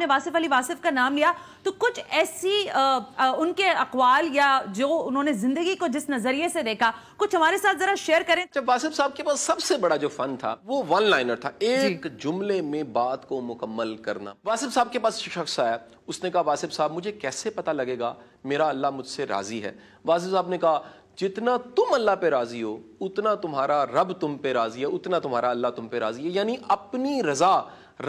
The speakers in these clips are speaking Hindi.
ने वासिफ अली वासिफ का नाम लिया तो कुछ ऐसी आ, आ, उनके अकवाल या जो उन्होंने जिंदगी को जिस नजरिए से देखा कुछ हमारे साथ जरा शेयर करें जब वासिफ साहब के पास सबसे बड़ा जो फन था वो वन लाइनर था एक जुमले में बात को मुकम्मल करना वासिफ साहब के पास शख्स आया उसने कहा वासिफ साहब मुझे कैसे पता लगेगा मेरा अल्लाह मुझसे राजी है वासिफ साहब ने कहा जितना तुम अल्लाह पे राजी हो उतना तुम्हारा रब तुम पे राजी है उतना तुम्हारा अल्लाह तुम पे राजी है यानी अपनी रजा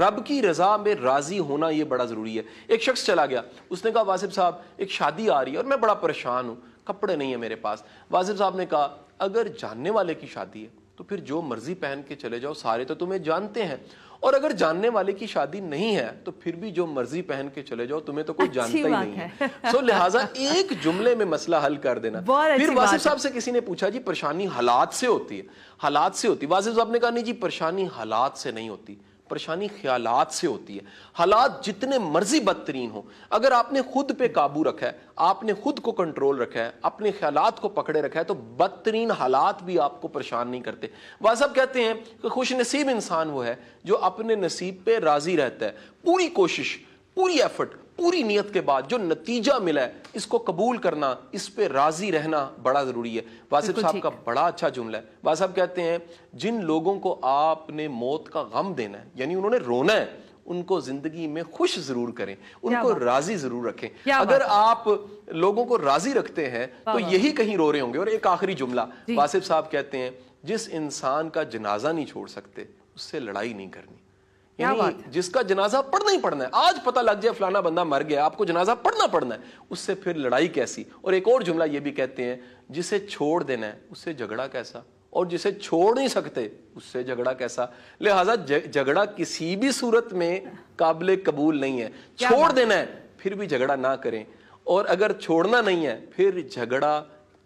रब की रजा में राजी होना ये बड़ा ज़रूरी है एक शख्स चला गया उसने कहा वासिफ साहब एक शादी आ रही है और मैं बड़ा परेशान हूं कपड़े नहीं है मेरे पास वासिफ साहब ने कहा अगर जानने वाले की शादी है तो फिर जो मर्जी पहन के चले जाओ सारे तो तुम्हें जानते हैं और अगर जानने वाले की शादी नहीं है तो फिर भी जो मर्जी पहन के चले जाओ तुम्हें तो कोई जानता ही नहीं है सो so, लिहाजा एक जुमले में मसला हल कर देना फिर वासिफ साहब से किसी ने पूछा जी परेशानी हालात से होती है हालात से होती वासिफ साहब ने कहा नहीं जी परेशानी हालात से नहीं होती परेशानी ख्यालात से होती है हालात जितने मर्जी बदतरीन हो अगर आपने खुद पे काबू रखा है आपने खुद को कंट्रोल रखा है अपने ख्यालात को पकड़े रखा है तो बदतरीन हालात भी आपको परेशान नहीं करते वह सब कहते हैं कि खुश नसीब इंसान वो है जो अपने नसीब पे राजी रहता है पूरी कोशिश पूरी एफर्ट पूरी नीयत के बाद जो नतीजा मिला है इसको कबूल करना इस पर राजी रहना बड़ा ज़रूरी है वासिफ साहब का बड़ा अच्छा जुमला है वास साहब कहते हैं जिन लोगों को आपने मौत का गम देना है यानी उन्होंने रोना है उनको जिंदगी में खुश जरूर करें उनको राजी जरूर रखें अगर आप लोगों को राजी रखते हैं तो यही कहीं रो रहे होंगे और एक आखिरी जुमला वासिफ साहब कहते हैं जिस इंसान का जनाजा नहीं छोड़ सकते उससे लड़ाई नहीं करनी क्या बात है? जिसका जनाजा पढ़ना ही पढ़ना है आज पता लग जाए फलाना बंदा मर गया आपको जनाजा पढ़ना पड़ना है उससे फिर लड़ाई कैसी और एक और जुमला ये भी कहते हैं जिसे छोड़ देना है उससे झगड़ा कैसा और जिसे छोड़ नहीं सकते उससे झगड़ा कैसा लिहाजा झगड़ा किसी भी सूरत में काबिल कबूल नहीं है छोड़ देना है फिर भी झगड़ा ना करें और अगर छोड़ना नहीं है फिर झगड़ा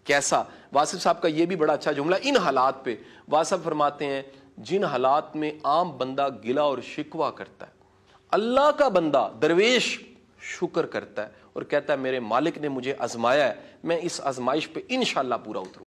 कैसा वासिफ साहब का यह भी बड़ा अच्छा जुमला इन हालात पे वासिफ फरमाते हैं जिन हालात में आम बंदा गिला और शिकवा करता है अल्लाह का बंदा दरवेश शुक्र करता है और कहता है मेरे मालिक ने मुझे आजमाया है मैं इस आजमाइश पे इन पूरा उतरूँ